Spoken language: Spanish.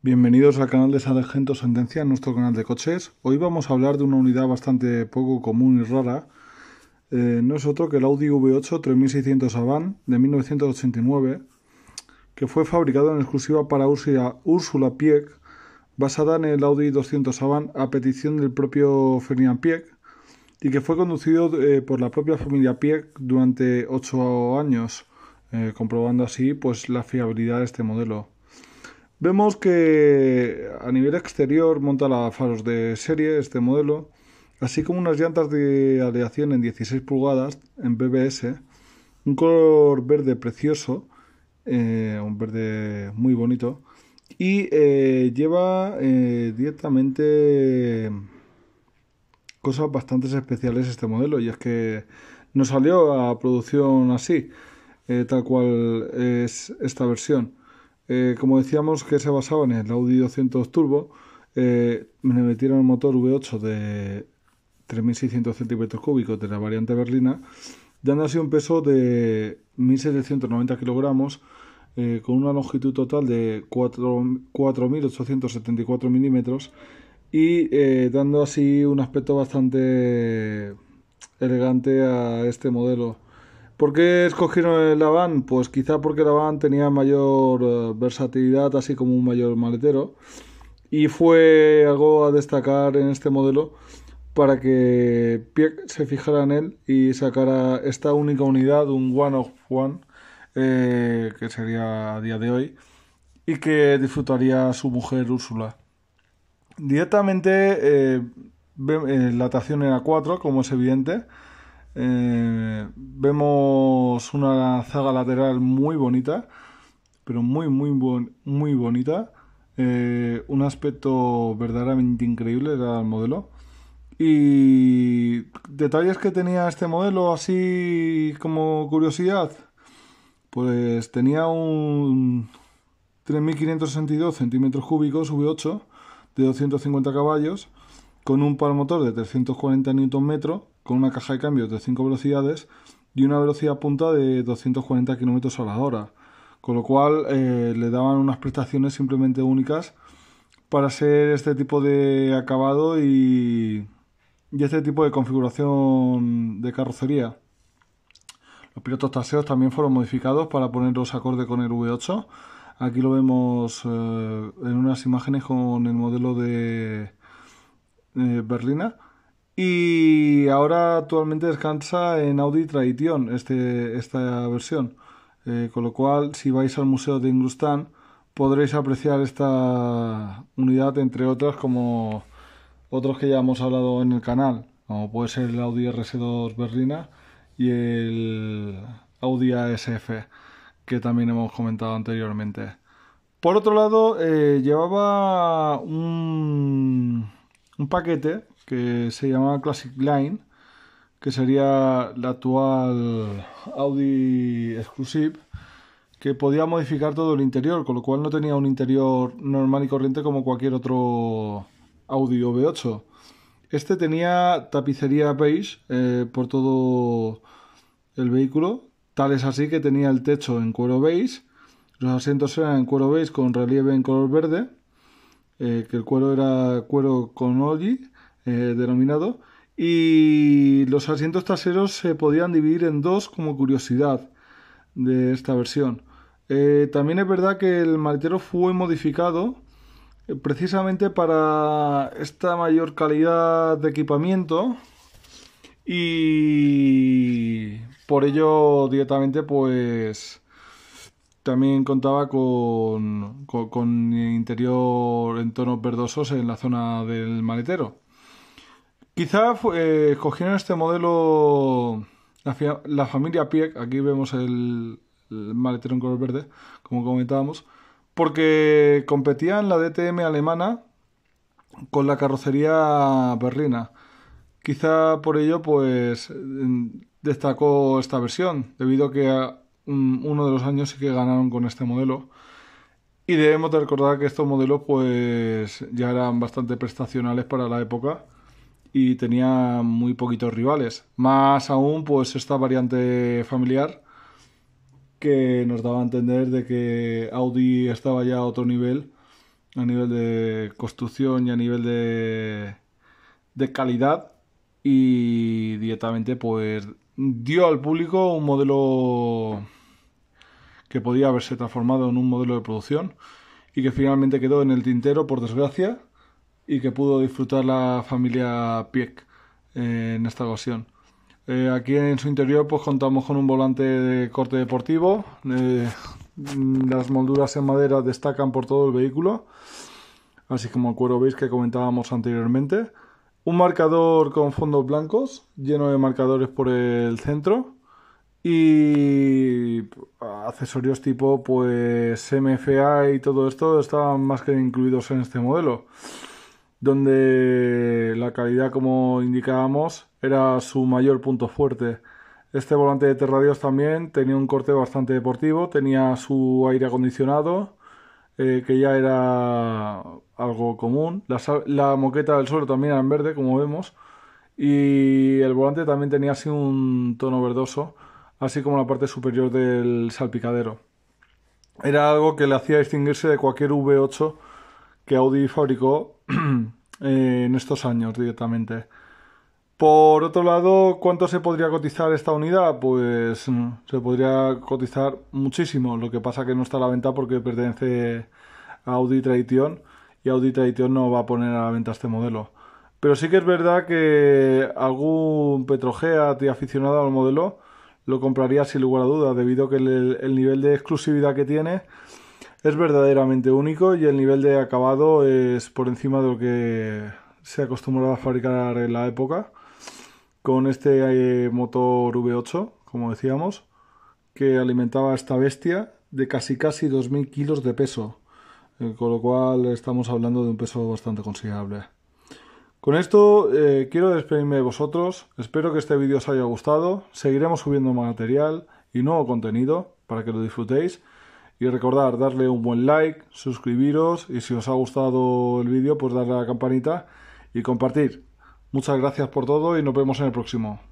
Bienvenidos al canal de Sargento Sentencia, nuestro canal de coches. Hoy vamos a hablar de una unidad bastante poco común y rara. Eh, no es otro que el Audi V8 3600 Avant de 1989, que fue fabricado en exclusiva para Úrsula Pieck, basada en el Audi 200 Avant a petición del propio Ferdinand Pieck, y que fue conducido eh, por la propia familia Pieck durante 8 años, eh, comprobando así pues, la fiabilidad de este modelo. Vemos que a nivel exterior monta la faros de serie este modelo, así como unas llantas de aleación en 16 pulgadas en BBS, un color verde precioso, eh, un verde muy bonito, y eh, lleva eh, directamente cosas bastante especiales este modelo, y es que no salió a producción así, tal cual es esta versión. Eh, como decíamos, que se basaba en el Audi 200 Turbo. me eh, metieron el motor V8 de 3.600 centímetros cúbicos de la variante berlina, dando así un peso de 1.790 kilogramos, eh, con una longitud total de 4.874 milímetros y dando así un aspecto bastante elegante a este modelo. ¿Por qué escogieron el Lavan? Pues quizá porque el van tenía mayor eh, versatilidad, así como un mayor maletero. Y fue algo a destacar en este modelo para que Pieck se fijara en él y sacara esta única unidad, un One of One, eh, que sería a día de hoy, y que disfrutaría su mujer Úrsula. Directamente eh, la tación era 4, como es evidente. Eh, vemos una zaga lateral muy bonita, pero muy, muy, muy bonita. Eh, un aspecto verdaderamente increíble era el modelo. Y detalles que tenía este modelo, así como curiosidad, pues tenía un 3.562 centímetros cúbicos V8 de 250 caballos con un par de 340 Nm, con una caja de cambios de 5 velocidades y una velocidad punta de 240 km a hora, con lo cual eh, le daban unas prestaciones simplemente únicas para hacer este tipo de acabado y, este tipo de configuración de carrocería. Los pilotos traseros también fueron modificados para ponerlos acorde con el V8. Aquí lo vemos eh, en unas imágenes con el modelo de, eh, berlina. Y ahora actualmente descansa en Audi Tradition este, esta versión. Eh, con lo cual, si vais al Museo de Ingustán, podréis apreciar esta unidad, entre otras, como otros que ya hemos hablado en el canal, como puede ser el Audi RS2 Berlina y el Audi ASF, que también hemos comentado anteriormente. Por otro lado, eh, llevaba un un paquete que se llamaba Classic Line, que sería la actual Audi Exclusive, que podía modificar todo el interior, con lo cual no tenía un interior normal y corriente como cualquier otro Audi V8. Este tenía tapicería beige eh, por todo el vehículo, tal es así que tenía el techo en cuero beige, los asientos eran en cuero beige con relieve en color verde, eh, que el cuero era cuero con oli, eh, denominado, y los asientos traseros se podían dividir en dos como curiosidad de esta versión. Eh, también es verdad que el maletero fue modificado precisamente para esta mayor calidad de equipamiento y por ello directamente pues también contaba con, interior en tonos verdosos en la zona del maletero. Quizá eh, escogieron este modelo la, familia Pieck, aquí vemos el, maletero en color verde, como comentábamos, porque competían en la DTM alemana con la carrocería berlina. Quizá por ello, pues destacó esta versión, debido a que Mm, uno de los años que ganaron con este modelo. Y debemos de recordar que estos modelos pues ya eran bastante prestacionales para la época y tenían muy poquitos rivales. Más aún pues esta variante familiar que nos daba a entender de que Audi estaba ya a otro nivel, a nivel de construcción y a nivel de, de calidad y directamente pues dio al público un modelo que podía haberse transformado en un modelo de producción y que finalmente quedó en el tintero, por desgracia, y que pudo disfrutar la familia Pieck en esta ocasión. Eh, aquí en su interior pues contamos con un volante de corte deportivo. Eh, las molduras en madera destacan por todo el vehículo, así como el cuero veis que comentábamos anteriormente. Un marcador con fondos blancos, lleno de marcadores por el centro y accesorios tipo pues MFA y todo esto estaban más que incluidos en este modelo, donde la calidad como indicábamos era su mayor punto fuerte. Este volante de Terradios también tenía un corte bastante deportivo, tenía su aire acondicionado, eh, que ya era algo común. La, la, moqueta del suelo también era en verde, como vemos. Y el volante también tenía así un tono verdoso así como la parte superior del salpicadero. Era algo que le hacía distinguirse de cualquier V8 que Audi fabricó en estos años directamente. Por otro lado, ¿cuánto se podría cotizar esta unidad? Pues mm, se podría cotizar muchísimo, lo que pasa que no está a la venta porque pertenece a Audi Tradition y Audi Tradition no va a poner a la venta este modelo. Pero sí que es verdad que algún y aficionado al modelo lo compraría sin lugar a dudas, debido a que el, nivel de exclusividad que tiene es verdaderamente único y el nivel de acabado es por encima de lo que se acostumbraba a fabricar en la época con este eh, motor V8, como decíamos, que alimentaba a esta bestia de casi casi 2.000 kilos de peso, eh, con lo cual estamos hablando de un peso bastante considerable. Con esto eh, quiero despedirme de vosotros, espero que este vídeo os haya gustado, seguiremos subiendo material y nuevo contenido para que lo disfrutéis y recordar darle un buen like, suscribiros y si os ha gustado el vídeo pues darle a la campanita y compartir. Muchas gracias por todo y nos vemos en el próximo.